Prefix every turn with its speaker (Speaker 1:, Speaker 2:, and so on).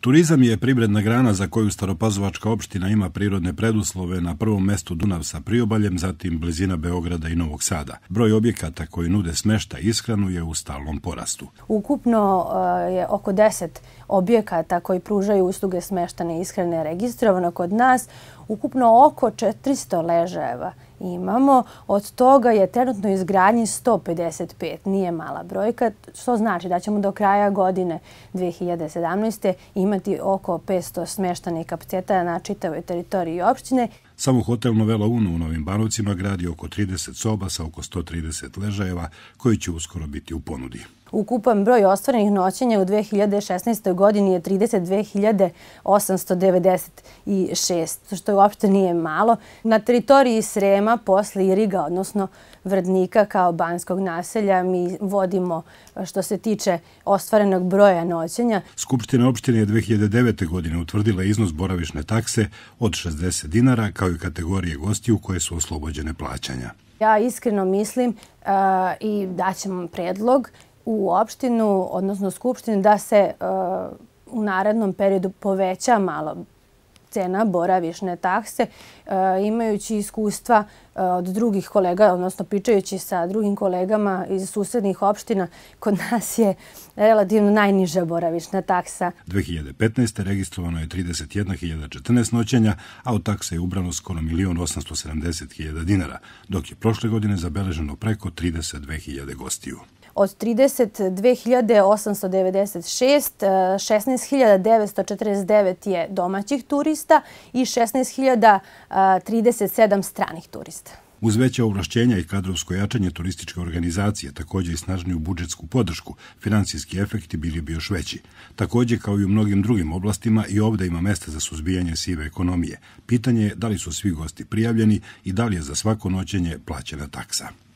Speaker 1: Turizam je privredna grana za koju Staropazovačka opština ima prirodne preduslove na prvom mestu Dunav sa priobaljem, zatim blizina Beograda i Novog Sada. Broj objekata koji nude smešta i ishranu je u stalnom porastu.
Speaker 2: Ukupno eh, je oko 10 objekata koji pružaju usluge smeštane i ishrane registrovano kod nas, ukupno oko 400 ležajeva imamo. Od toga je trenutno izgradnji 155, nije mala brojka, što znači da ćemo do kraja godine 2017. imati oko 500 smeštanih kapaciteta na čitavoj teritoriji opštine.
Speaker 1: Samo hotel Novela Uno u Novim Banovcima gradi oko 30 soba sa oko 130 ležajeva koji će uskoro biti u ponudi.
Speaker 2: Ukupan broj ostvarenih noćenja u 2016. godini je 32.896, što uopšte nije malo. Na teritoriji Srema, posle Iriga, odnosno Vrdnika kao banskog naselja, mi vodimo što se tiče ostvarenog broja noćenja.
Speaker 1: Skupština opštine je 2009. godine utvrdila iznos boravišne takse od 60 dinara kao i kategorije gostiju koje su oslobođene plaćanja.
Speaker 2: Ja iskreno mislim uh, i daćem predlog u opštinu, odnosno skupštinu, da se e, u narednom periodu poveća malo cena boravišne takse, e, imajući iskustva e, od drugih kolega, odnosno pičajući sa drugim kolegama iz susednih opština, kod nas je relativno najniža boravišna taksa.
Speaker 1: 2015. registrovano je 31.014 noćenja, a od takse je ubrano skoro 1.870.000 dinara, dok je prošle godine zabeleženo preko 32.000 gostiju.
Speaker 2: Od 32.896, 16.949 e, je domaćih turista, turista i 16.037 stranih turista.
Speaker 1: Uz veće ovlašćenja i kadrovsko jačanje turističke organizacije, također i snažniju budžetsku podršku, financijski efekti bili bi još veći. Također, kao i u mnogim drugim oblastima, i ovde ima mesta za suzbijanje sive ekonomije. Pitanje je da li su svi gosti prijavljeni i da li je za svako noćenje plaćena taksa.